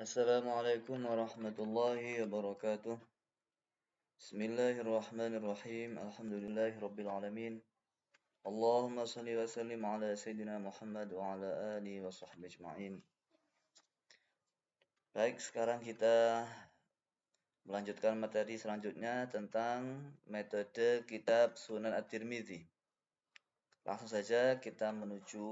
Assalamualaikum warahmatullahi wabarakatuh. Bismillahirrahmanirrahim. Alhamdulillahirrabbilalamin Allahumma salli wa sallim ala sayyidina Muhammad wa ala alihi wa sahbihi ajma'in. Baik, sekarang kita melanjutkan materi selanjutnya tentang metode kitab Sunan at tirmidhi Langsung saja kita menuju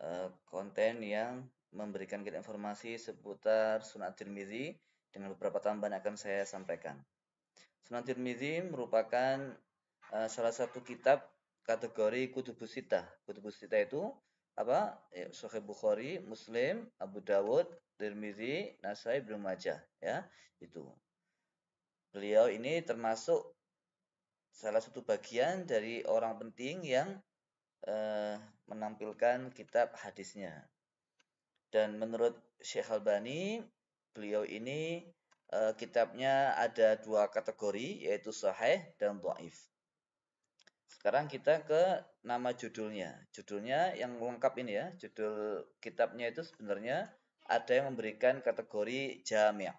uh, konten yang memberikan kita informasi seputar Sunan Tirmizi dengan beberapa tambahan akan saya sampaikan. Sunan Tirmizi merupakan uh, salah satu kitab kategori Kutubus Sita. Kutubus Sita itu apa? Ya, Sahih Bukhari, Muslim, Abu Dawud, Tirmizi, Nasai, Ibnu Majah, ya, itu. Beliau ini termasuk salah satu bagian dari orang penting yang eh, menampilkan kitab hadisnya. Dan menurut Syekh Albani, beliau ini e, kitabnya ada dua kategori, yaitu sahih dan dhaif. Sekarang kita ke nama judulnya. Judulnya yang lengkap ini ya, judul kitabnya itu sebenarnya ada yang memberikan kategori jami'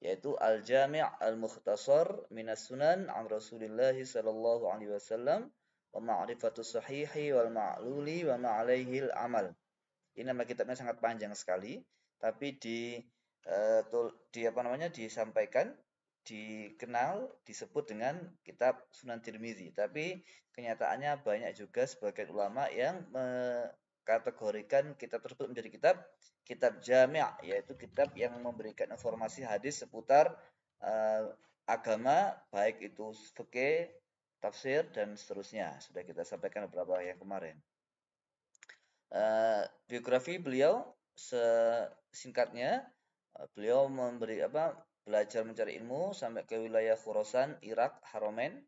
yaitu al-jami' al-mukhtasar minas sunan an Rasulillah sallallahu alaihi wasallam wa Ma'rifatu sahihi wal ma'luli wa ma'alaihil amal. Ini nama kitabnya sangat panjang sekali, tapi di eh, di apa namanya disampaikan, dikenal, disebut dengan kitab Sunan Tirmizi. Tapi kenyataannya banyak juga sebagian ulama yang kategorikan kitab tersebut menjadi kitab kitab jami' yaitu kitab yang memberikan informasi hadis seputar eh, agama baik itu fikih, tafsir dan seterusnya. Sudah kita sampaikan beberapa yang kemarin. Eh, biografi beliau singkatnya eh, beliau memberi apa belajar mencari ilmu sampai ke wilayah Khurasan, Irak, Haromen,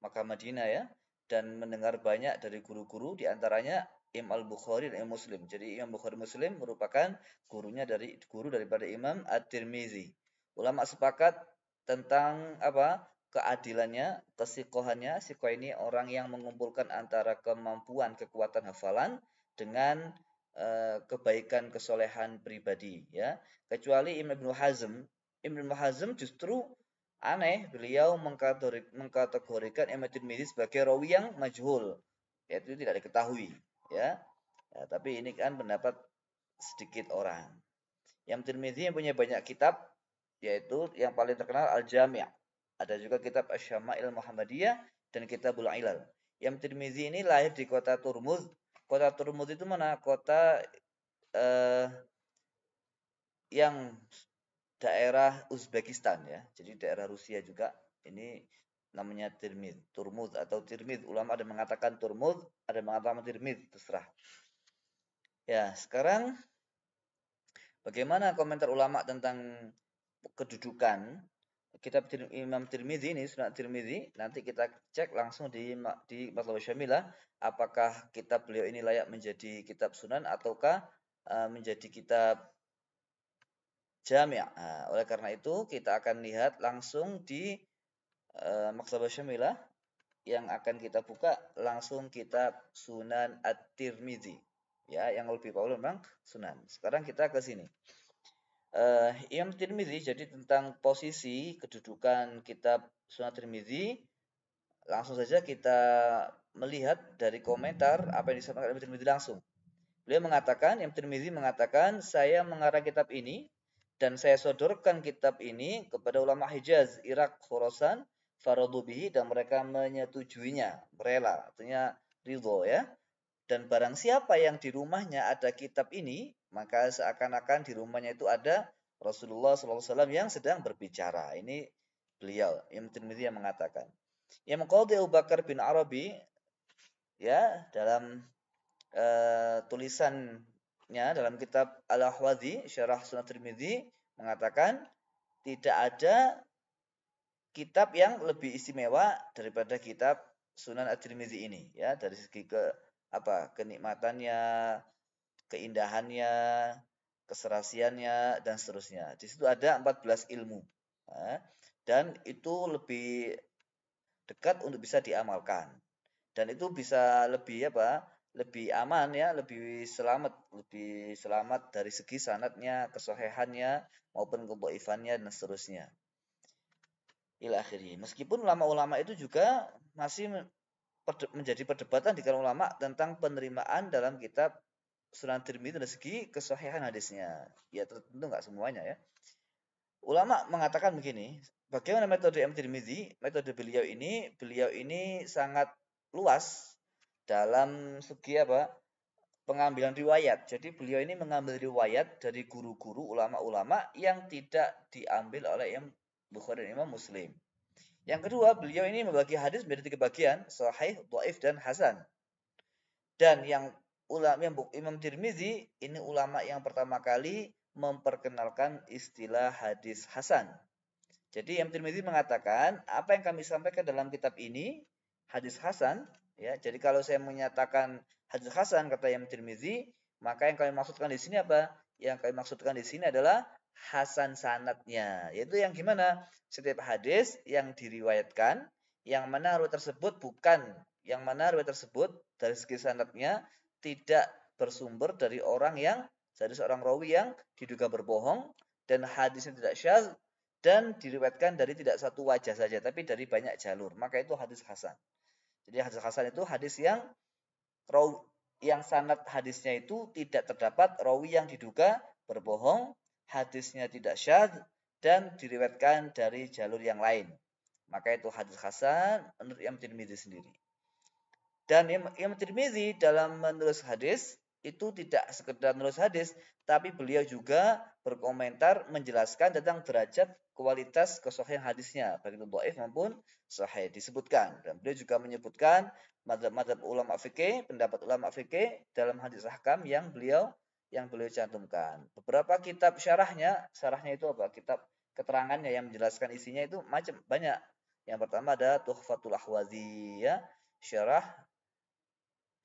maka Madinah ya dan mendengar banyak dari guru-guru diantaranya Imam Al-Bukhari dan Imam Muslim. Jadi Imam Bukhari Muslim merupakan gurunya dari guru daripada Imam At-Tirmizi. Ulama sepakat tentang apa? keadilannya, kesikohannya. Sikoh ini orang yang mengumpulkan antara kemampuan kekuatan hafalan dengan uh, kebaikan kesolehan pribadi ya kecuali Imam Hazm Ibnul Hazm justru aneh beliau mengkategorikan Imam Tirmidzi sebagai rawi yang majhul yaitu tidak diketahui ya, ya tapi ini kan pendapat sedikit orang Imam Tirmidzi yang punya banyak kitab yaitu yang paling terkenal Al-Jami' ada juga kitab Asy-Syama'il Muhammadiyah dan kitab Ilal Imam Tirmizi ini lahir di kota Turmuz kota Turmut itu mana kota eh, yang daerah Uzbekistan ya jadi daerah Rusia juga ini namanya Tirmid Turmud atau Tirmid ulama ada mengatakan Turmud ada mengatakan Tirmid terserah ya sekarang bagaimana komentar ulama tentang kedudukan kitab Imam Tirmidzi ini Sunan Tirmidzi nanti kita cek langsung di di Matlab Syamilah apakah kitab beliau ini layak menjadi kitab sunan ataukah e, menjadi kitab jami' nah, oleh karena itu kita akan lihat langsung di uh, e, Matlab Syamilah yang akan kita buka langsung kitab Sunan At-Tirmidzi ya yang lebih populer memang Sunan sekarang kita ke sini uh, eh, Imam iya, Tirmizi jadi tentang posisi kedudukan kitab Sunan Tirmizi langsung saja kita melihat dari komentar apa yang disampaikan Imam Tirmizi langsung. Beliau mengatakan, Imam ya, Tirmizi mengatakan, saya mengarah kitab ini dan saya sodorkan kitab ini kepada ulama Hijaz, Irak, Khurasan, Faradubihi dan mereka menyetujuinya, rela, artinya ridho ya. Dan barang siapa yang di rumahnya ada kitab ini, maka seakan-akan di rumahnya itu ada Rasulullah SAW yang sedang berbicara. Ini beliau, Imam Tirmidzi yang mengatakan. Imam Qadhi Abu Bakar bin Arabi, ya dalam uh, tulisannya dalam kitab al ahwadi Syarah Sunnah Tirmidzi, mengatakan tidak ada kitab yang lebih istimewa daripada kitab Sunan At-Tirmidzi ini ya dari segi ke apa kenikmatannya, keindahannya, keserasiannya dan seterusnya. Di situ ada 14 ilmu. Ya. Dan itu lebih dekat untuk bisa diamalkan. Dan itu bisa lebih apa? lebih aman ya, lebih selamat, lebih selamat dari segi sanatnya, kesohehannya maupun keboifannya dan seterusnya. Ila akhirnya. Meskipun ulama-ulama itu juga masih menjadi perdebatan di kalangan ulama tentang penerimaan dalam kitab Sunan Tirmidzi dari segi kesahihan hadisnya. Ya tentu nggak semuanya ya. Ulama mengatakan begini, bagaimana metode Imam Tirmidzi? Metode beliau ini, beliau ini sangat luas dalam segi apa? pengambilan riwayat. Jadi beliau ini mengambil riwayat dari guru-guru ulama-ulama yang tidak diambil oleh Imam Bukhari dan Imam Muslim. Yang kedua, beliau ini membagi hadis menjadi tiga bagian, sahih, dhaif dan hasan. Dan yang ulama yang Imam Tirmizi ini ulama yang pertama kali memperkenalkan istilah hadis hasan. Jadi Imam Tirmizi mengatakan, apa yang kami sampaikan dalam kitab ini hadis hasan, ya. Jadi kalau saya menyatakan hadis hasan kata Imam Tirmizi, maka yang kami maksudkan di sini apa? Yang kami maksudkan di sini adalah hasan sanatnya. Yaitu yang gimana? Setiap hadis yang diriwayatkan, yang mana ruwet tersebut bukan, yang mana ruwet tersebut dari segi sanatnya tidak bersumber dari orang yang, dari seorang rawi yang diduga berbohong, dan hadisnya tidak syaz, dan diriwayatkan dari tidak satu wajah saja, tapi dari banyak jalur. Maka itu hadis hasan. Jadi hadis hasan itu hadis yang rawi, yang sanat hadisnya itu tidak terdapat rawi yang diduga berbohong hadisnya tidak syad dan diriwetkan dari jalur yang lain. Maka itu hadis hasan menurut Imam Tirmizi sendiri. Dan Imam Tirmizi dalam menulis hadis itu tidak sekedar menulis hadis, tapi beliau juga berkomentar menjelaskan tentang derajat kualitas kesohian hadisnya, baik itu dhaif maupun sahih disebutkan. Dan beliau juga menyebutkan madhab-madhab ulama fikih, pendapat ulama fikih dalam hadis ahkam yang beliau yang beliau cantumkan. Beberapa kitab syarahnya, syarahnya itu apa? Kitab keterangannya yang menjelaskan isinya itu macam banyak. Yang pertama ada Tuhfatul Ahwazi ya, syarah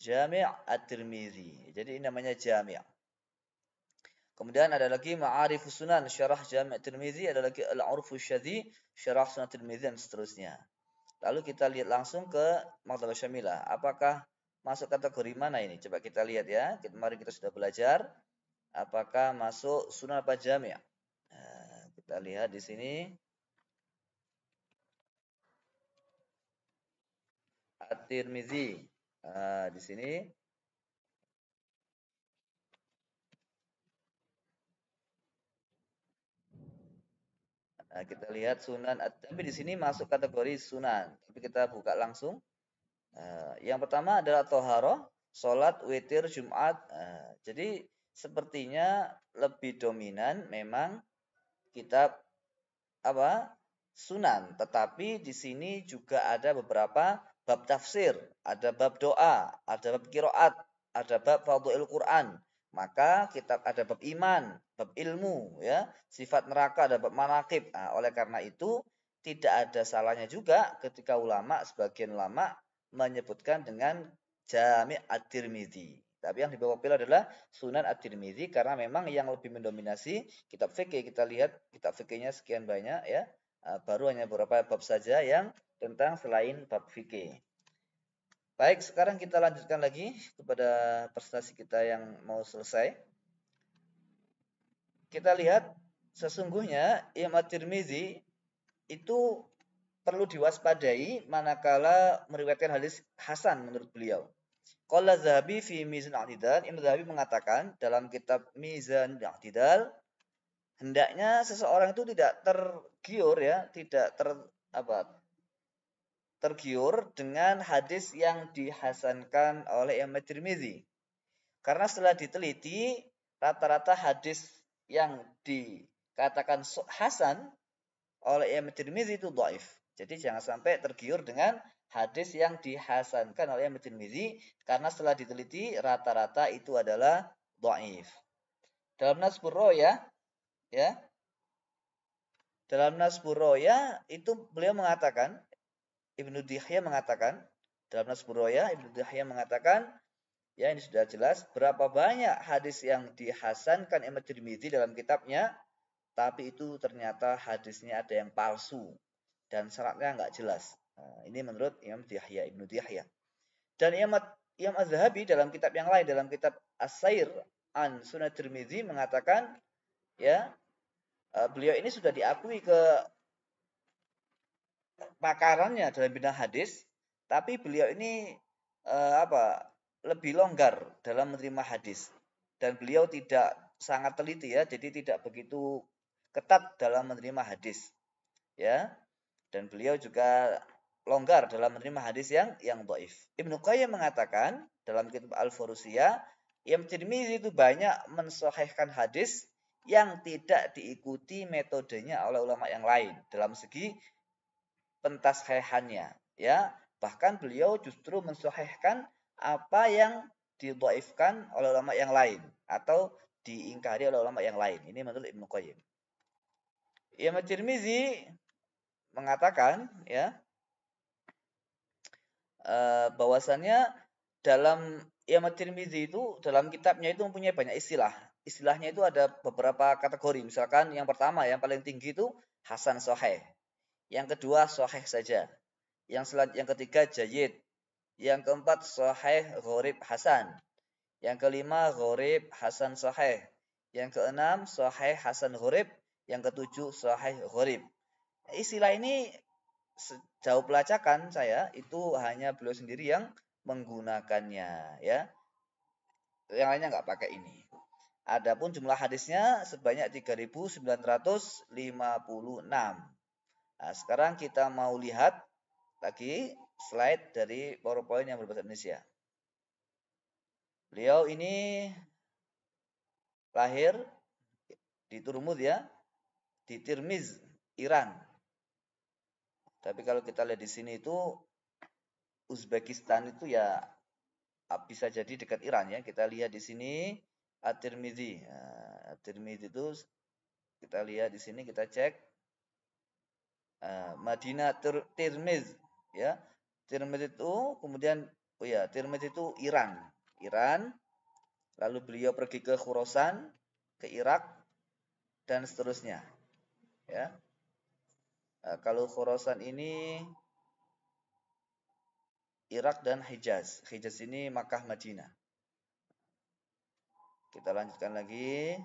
Jami' At-Tirmizi. Jadi ini namanya Jami'. Kemudian ada lagi Ma'arifus Sunan, syarah Jami' Tirmizi, ada lagi Al-Urfu Syadzi, syarah Sunan Tirmizi dan seterusnya. Lalu kita lihat langsung ke Maktabah Syamilah. Apakah masuk kategori mana ini? Coba kita lihat ya. Kemarin kita sudah belajar apakah masuk sunnah apa jamiah. Nah, kita lihat di sini. Atir tirmizi ah, di sini Nah, kita lihat Sunan Tapi di sini masuk kategori Sunan. Tapi kita buka langsung. Eh, yang pertama adalah toharo, sholat witir Jumat. Eh, jadi sepertinya lebih dominan memang kitab apa sunan, tetapi di sini juga ada beberapa bab tafsir, ada bab doa, ada bab kiroat, ada bab fadhil Quran. Maka kitab ada bab iman, bab ilmu, ya sifat neraka ada bab manakib. Nah, oleh karena itu tidak ada salahnya juga ketika ulama sebagian ulama menyebutkan dengan Jami' at tirmizi Tapi yang lebih populer adalah Sunan at tirmizi karena memang yang lebih mendominasi kitab fikih. Kita lihat kitab fikihnya sekian banyak ya. Eh, baru hanya beberapa bab saja yang tentang selain bab fikih. Baik, sekarang kita lanjutkan lagi kepada presentasi kita yang mau selesai. Kita lihat sesungguhnya Imam At-Tirmizi itu perlu diwaspadai manakala meriwayatkan hadis Hasan menurut beliau. Qala Zahabi fi Mizan al tidal Imam Zahabi mengatakan dalam kitab Mizan al tidal hendaknya seseorang itu tidak tergiur ya, tidak ter apa tergiur dengan hadis yang dihasankan oleh Imam Tirmizi. Karena setelah diteliti rata-rata hadis yang dikatakan hasan oleh Imam Tirmizi itu doif. Jadi jangan sampai tergiur dengan hadis yang dihasankan oleh Imam Tirmizi karena setelah diteliti rata-rata itu adalah dhaif. Dalam Nasbur Roya, ya. Dalam Nasbur Roya itu beliau mengatakan Ibnu Dihya mengatakan dalam Nasbur Roya Ibnu Dihya mengatakan ya ini sudah jelas berapa banyak hadis yang dihasankan Imam Tirmizi dalam kitabnya tapi itu ternyata hadisnya ada yang palsu dan syaratnya nggak jelas. Nah, ini menurut Imam Diyahya Ibnu Diyahya. Dan Imam Imam Az-Zahabi dalam kitab yang lain dalam kitab As-Sair an Sunan Tirmizi mengatakan ya e, beliau ini sudah diakui ke pakarannya dalam bidang hadis, tapi beliau ini eh, apa lebih longgar dalam menerima hadis dan beliau tidak sangat teliti ya, jadi tidak begitu ketat dalam menerima hadis. Ya, dan beliau juga longgar dalam menerima hadis yang yang doif. Ibnu Qayyim mengatakan dalam kitab Al-Furusiyah, Imam Tirmizi itu banyak mensahihkan hadis yang tidak diikuti metodenya oleh ulama yang lain dalam segi pentashehannya ya bahkan beliau justru mensahihkan apa yang didoifkan oleh ulama yang lain atau diingkari oleh ulama yang lain ini menurut Ibnu Qayyim Imam Tirmizi mengatakan ya eh, bahwasannya dalam Imam Tirmizi itu dalam kitabnya itu mempunyai banyak istilah. Istilahnya itu ada beberapa kategori. Misalkan yang pertama yang paling tinggi itu hasan sahih. Yang kedua sahih saja. Yang selan yang ketiga jayid. Yang keempat sahih gharib hasan. Yang kelima gharib hasan sahih. Yang keenam sahih hasan gharib. Yang ketujuh sahih gharib istilah ini sejauh pelacakan saya itu hanya beliau sendiri yang menggunakannya ya. Yang lainnya nggak pakai ini. Adapun jumlah hadisnya sebanyak 3956. Nah, sekarang kita mau lihat lagi slide dari PowerPoint yang berbahasa Indonesia. Beliau ini lahir di Turmud ya, di Tirmiz, Iran tapi kalau kita lihat di sini itu Uzbekistan itu ya bisa jadi dekat Iran ya. Kita lihat di sini At-Tirmidzi. Ya, at itu kita lihat di sini kita cek ya, Madinah Tirmiz ya. Tirmiz itu kemudian oh ya Tirmiz itu Iran. Iran. Lalu beliau pergi ke Khurasan, ke Irak dan seterusnya. Ya. Eh, kalau Khurasan ini Irak dan Hijaz. Hijaz ini Makkah Madinah. Kita lanjutkan lagi.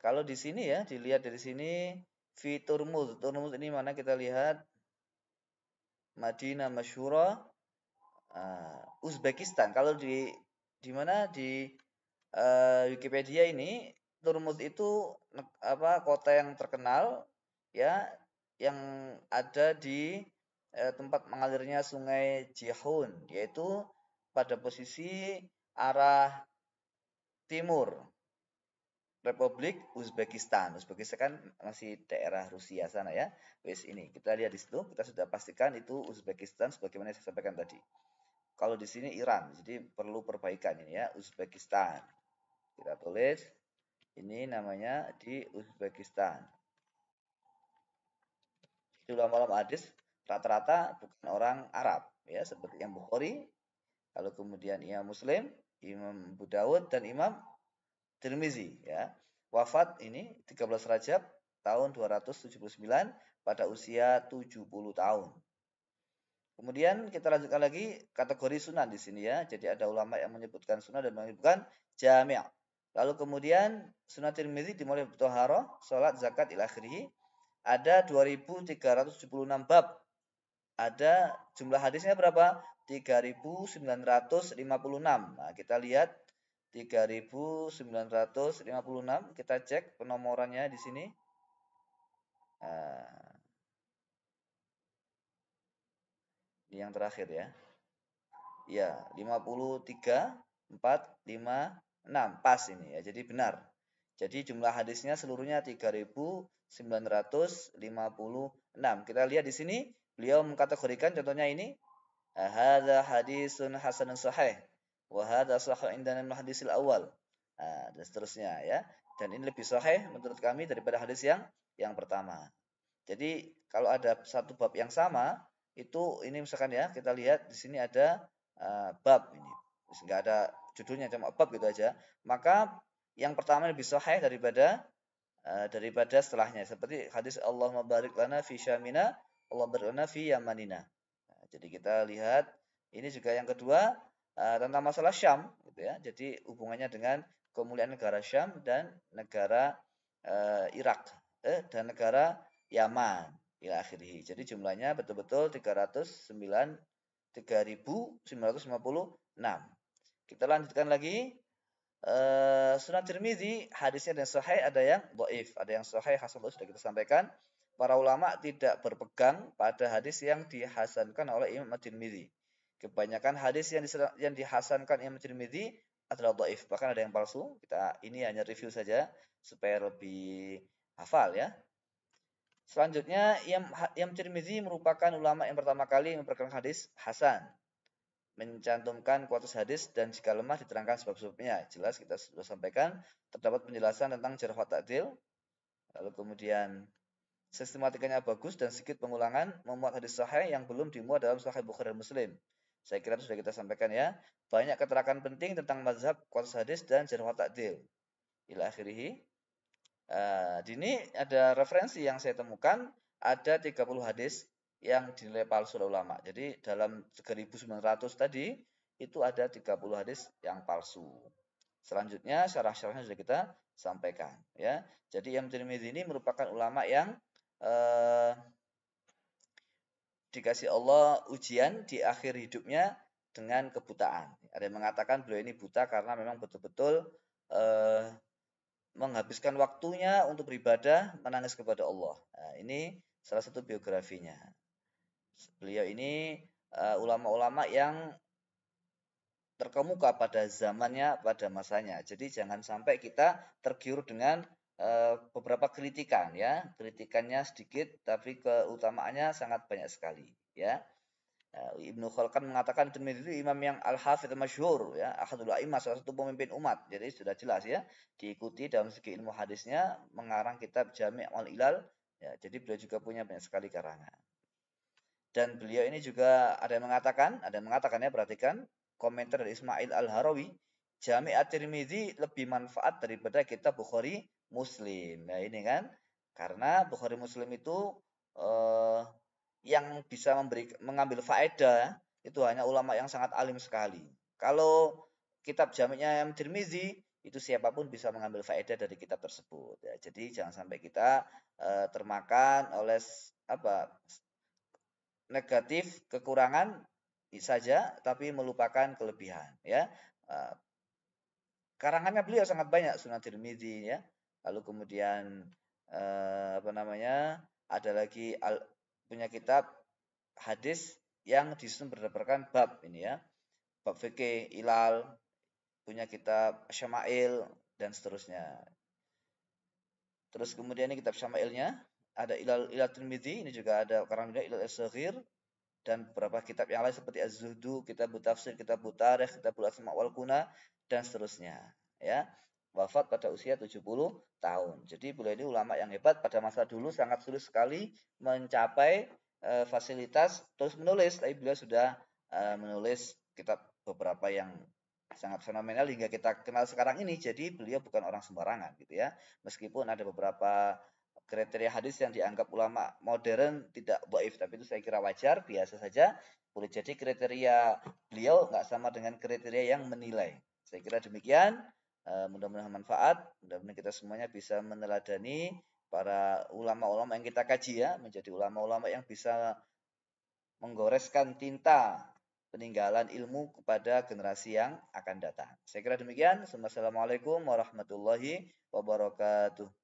Kalau di sini ya, dilihat dari sini Fiturmud. Turmud ini mana kita lihat Madinah Masyura uh, Uzbekistan. Kalau di di mana di uh, Wikipedia ini Turmut itu apa kota yang terkenal ya yang ada di eh, tempat mengalirnya sungai Jihun yaitu pada posisi arah timur Republik Uzbekistan. Uzbekistan kan masih daerah Rusia sana ya. Wes ini kita lihat di situ kita sudah pastikan itu Uzbekistan sebagaimana saya sampaikan tadi. Kalau di sini Iran, jadi perlu perbaikan ini ya Uzbekistan. Kita tulis ini namanya di Uzbekistan. Itu ulama hadis rata-rata bukan orang Arab ya seperti yang Bukhari lalu kemudian Imam Muslim, Imam Abu Dawud dan Imam Tirmizi ya. Wafat ini 13 Rajab tahun 279 pada usia 70 tahun. Kemudian kita lanjutkan lagi kategori Sunan di sini ya. Jadi ada ulama yang menyebutkan Sunan dan menyebutkan jami' Lalu kemudian Sunatir Tirmidzi dimulai Toharo, sholat, zakat, ilakhirih. Ada 2.376 bab. Ada jumlah hadisnya berapa? 3.956. Nah, kita lihat 3.956. Kita cek penomorannya di sini. Nah, ini yang terakhir ya. Ya, 53, 4, 5, 6. Nah, pas ini ya, jadi benar. Jadi jumlah hadisnya seluruhnya 3956. Kita lihat di sini beliau mengkategorikan contohnya ini hadza hadisun hasanun sahih wa hadza sahih indana hadisil awal. Nah, dan seterusnya ya. Dan ini lebih sahih menurut kami daripada hadis yang yang pertama. Jadi kalau ada satu bab yang sama itu ini misalkan ya kita lihat di sini ada uh, bab ini. Enggak ada judulnya cuma bab gitu aja, maka yang pertama lebih sahih daripada eh, daripada setelahnya. Seperti hadis Allah mabarik lana fi syamina, Allah berlana fi yamanina. Nah, jadi kita lihat ini juga yang kedua eh, tentang masalah Syam gitu ya. Jadi hubungannya dengan kemuliaan negara Syam dan negara uh, Irak eh, dan negara Yaman ila Jadi jumlahnya betul-betul 309 3956. Kita lanjutkan lagi. Uh, Sunan Tirmizi hadisnya dan sahih ada yang doif, ada yang sahih hasan sudah kita sampaikan. Para ulama tidak berpegang pada hadis yang dihasankan oleh Imam Tirmizi. Kebanyakan hadis yang, yang dihasankan Imam Tirmizi adalah doif, bahkan ada yang palsu. Kita ini hanya review saja supaya lebih hafal ya. Selanjutnya Imam Imam Tirmizi merupakan ulama yang pertama kali memperkenalkan hadis hasan mencantumkan kuatus hadis dan jika lemah diterangkan sebab-sebabnya. Jelas kita sudah sampaikan terdapat penjelasan tentang jarh wa Lalu kemudian sistematikanya bagus dan sedikit pengulangan memuat hadis sahih yang belum dimuat dalam sahih Bukhari dan Muslim. Saya kira itu sudah kita sampaikan ya. Banyak keterangan penting tentang mazhab kuatus hadis dan jarh wa Ila akhirihi. Uh, eh, di ini ada referensi yang saya temukan ada 30 hadis yang dinilai palsu oleh ulama. Jadi dalam 1900 tadi itu ada 30 hadis yang palsu. Selanjutnya syarah-syarahnya sudah kita sampaikan ya. Jadi Imam Tirmidzi ini merupakan ulama yang eh, dikasih Allah ujian di akhir hidupnya dengan kebutaan. Ada yang mengatakan beliau ini buta karena memang betul-betul eh, menghabiskan waktunya untuk beribadah menangis kepada Allah. Nah, ini salah satu biografinya. Beliau ini eh, ulama-ulama uh, yang terkemuka pada zamannya, pada masanya. Jadi jangan sampai kita tergiur dengan eh, beberapa kritikan ya. Kritikannya sedikit tapi keutamaannya sangat banyak sekali ya. Uh, Ibnu Khalkan mengatakan itu imam yang al hafidh masyhur ya, ahadul a'immah salah satu pemimpin umat. Jadi sudah jelas ya, diikuti dalam segi ilmu hadisnya mengarang kitab Jami' al Ilal ya. Jadi beliau juga punya banyak sekali karangan. Dan beliau ini juga ada yang mengatakan, ada yang mengatakannya perhatikan komentar dari Ismail Al-Harawi, Jami' At-Tirmizi lebih manfaat daripada kitab Bukhari Muslim. Nah, ini kan karena Bukhari Muslim itu eh, yang bisa memberi mengambil faedah ya, itu hanya ulama yang sangat alim sekali. Kalau kitab jami'nya yang Tirmizi itu siapapun bisa mengambil faedah dari kitab tersebut ya. Jadi jangan sampai kita eh, termakan oleh apa negatif kekurangan saja tapi melupakan kelebihan ya e, karangannya beliau sangat banyak Sunan Tirmidzi ya lalu kemudian e, apa namanya ada lagi punya kitab hadis yang disusun berdasarkan bab ini ya bab fikih ilal punya kitab syama'il dan seterusnya terus kemudian ini kitab syama'ilnya ada ilal ilal tirmidzi ini juga ada karang juga ilal as dan beberapa kitab yang lain seperti az-zuhdu kitab tafsir kitab tarikh kitab asma wal kuna dan seterusnya ya wafat pada usia 70 tahun. Jadi beliau ini ulama yang hebat pada masa dulu sangat sulit sekali mencapai e, fasilitas terus menulis tapi beliau sudah e, menulis kitab beberapa yang sangat fenomenal hingga kita kenal sekarang ini. Jadi beliau bukan orang sembarangan gitu ya. Meskipun ada beberapa kriteria hadis yang dianggap ulama modern tidak baif tapi itu saya kira wajar biasa saja boleh jadi kriteria beliau nggak sama dengan kriteria yang menilai saya kira demikian eh, mudah-mudahan manfaat mudah-mudahan kita semuanya bisa meneladani para ulama-ulama yang kita kaji ya menjadi ulama-ulama yang bisa menggoreskan tinta peninggalan ilmu kepada generasi yang akan datang. Saya kira demikian. Assalamualaikum warahmatullahi wabarakatuh.